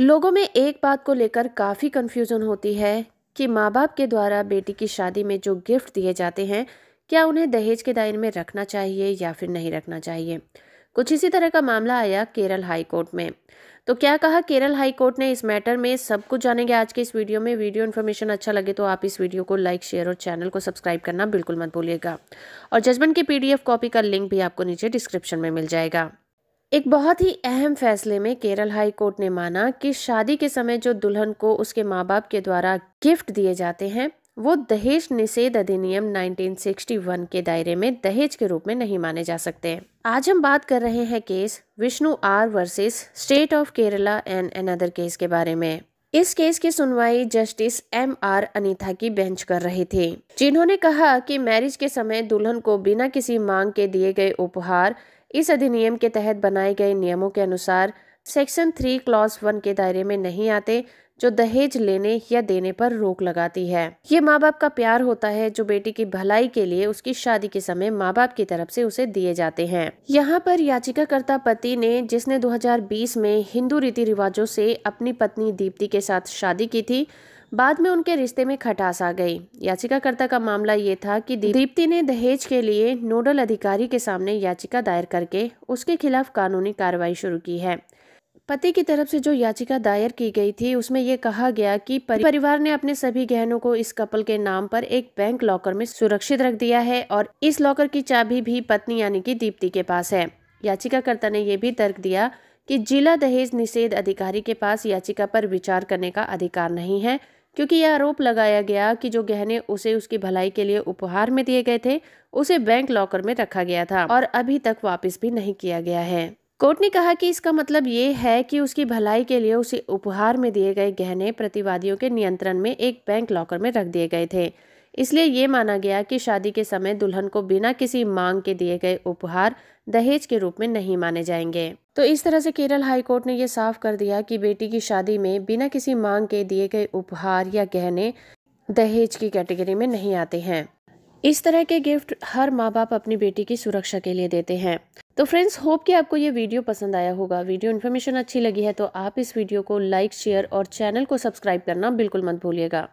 लोगों में एक बात को लेकर काफ़ी कन्फ्यूज़न होती है कि माँ बाप के द्वारा बेटी की शादी में जो गिफ्ट दिए जाते हैं क्या उन्हें दहेज के दायरे में रखना चाहिए या फिर नहीं रखना चाहिए कुछ इसी तरह का मामला आया केरल हाई कोर्ट में तो क्या कहा केरल हाई कोर्ट ने इस मैटर में सब कुछ जानेंगे आज के इस वीडियो में वीडियो इन्फॉर्मेशन अच्छा लगे तो आप इस वीडियो को लाइक शेयर और चैनल को सब्सक्राइब करना बिल्कुल मत भूलिएगा और जजमेंट की पीडीएफ कॉपी का लिंक भी आपको नीचे डिस्क्रिप्शन में मिल जाएगा एक बहुत ही अहम फैसले में केरल हाई कोर्ट ने माना कि शादी के समय जो दुल्हन को उसके माँ बाप के द्वारा गिफ्ट दिए जाते हैं वो दहेज निषेध अधिनियम 1961 के दायरे में दहेज के रूप में नहीं माने जा सकते आज हम बात कर रहे हैं case Vishnu R versus state of Kerala and another case के बारे में इस केस की सुनवाई जस्टिस एम आर अनिथा की बेंच कर रहे थे जिन्होंने कहा कि मैरिज के समय दुल्हन को बिना किसी मांग के दिए गए उपहार इस अधिनियम के तहत बनाए गए नियमों के अनुसार सेक्शन थ्री क्लॉज वन के दायरे में नहीं आते जो दहेज लेने या देने पर रोक लगाती है ये माँ बाप का प्यार होता है जो बेटी की भलाई के लिए उसकी शादी के समय माँ बाप की तरफ से उसे दिए जाते हैं यहाँ पर याचिकाकर्ता पति ने जिसने 2020 में हिंदू रीति रिवाजों से अपनी पत्नी दीप्ति के साथ शादी की थी बाद में उनके रिश्ते में खटास आ गई याचिकाकर्ता का मामला ये था कि दीप्ति ने दहेज के लिए नोडल अधिकारी के सामने याचिका दायर करके उसके खिलाफ कानूनी कार्रवाई शुरू की है पति की तरफ से जो याचिका दायर की गई थी उसमें यह कहा गया कि परिवार ने अपने सभी गहनों को इस कपल के नाम पर एक बैंक लॉकर में सुरक्षित रख दिया है और इस लॉकर की चाबी भी पत्नी यानी कि दीप्ति के पास है याचिकाकर्ता ने यह भी तर्क दिया कि जिला दहेज निषेध अधिकारी के पास याचिका पर विचार करने का अधिकार नहीं है क्योंकि यह आरोप लगाया गया कि जो गहने उसे उसकी भलाई के लिए उपहार में दिए गए थे उसे बैंक लॉकर में रखा गया था और अभी तक वापस भी नहीं किया गया है कोर्ट ने कहा कि इसका मतलब ये है कि उसकी भलाई के लिए उसे उपहार में दिए गए गहने प्रतिवादियों के नियंत्रण में एक बैंक लॉकर में रख दिए गए थे इसलिए ये माना गया कि शादी के समय दुल्हन को बिना किसी मांग के दिए गए उपहार दहेज के रूप में नहीं माने जाएंगे तो इस तरह से केरल हाई कोर्ट ने यह साफ कर दिया कि बेटी की शादी में बिना किसी मांग के दिए गए उपहार या गहने दहेज की कैटेगरी में नहीं आते हैं इस तरह के गिफ्ट हर माँ बाप अपनी बेटी की सुरक्षा के लिए देते हैं तो फ्रेंड्स होप कि आपको ये वीडियो पसंद आया होगा वीडियो इन्फॉर्मेशन अच्छी लगी है तो आप इस वीडियो को लाइक शेयर और चैनल को सब्सक्राइब करना बिल्कुल मत भूलिएगा